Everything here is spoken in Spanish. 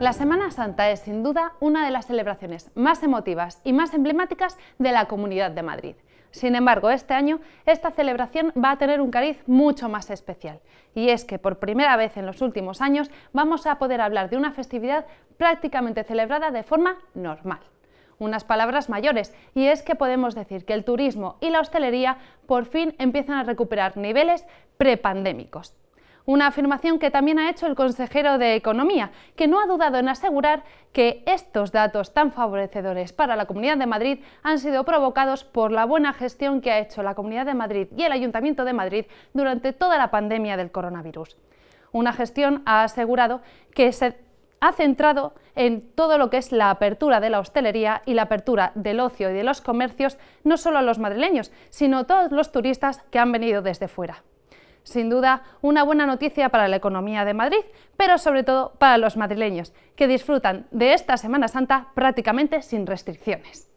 La Semana Santa es sin duda una de las celebraciones más emotivas y más emblemáticas de la Comunidad de Madrid. Sin embargo, este año esta celebración va a tener un cariz mucho más especial, y es que por primera vez en los últimos años vamos a poder hablar de una festividad prácticamente celebrada de forma normal unas palabras mayores, y es que podemos decir que el turismo y la hostelería por fin empiezan a recuperar niveles prepandémicos. Una afirmación que también ha hecho el consejero de Economía, que no ha dudado en asegurar que estos datos tan favorecedores para la Comunidad de Madrid han sido provocados por la buena gestión que ha hecho la Comunidad de Madrid y el Ayuntamiento de Madrid durante toda la pandemia del coronavirus. Una gestión ha asegurado que se ha centrado en todo lo que es la apertura de la hostelería y la apertura del ocio y de los comercios, no solo a los madrileños, sino a todos los turistas que han venido desde fuera. Sin duda, una buena noticia para la economía de Madrid, pero sobre todo para los madrileños, que disfrutan de esta Semana Santa prácticamente sin restricciones.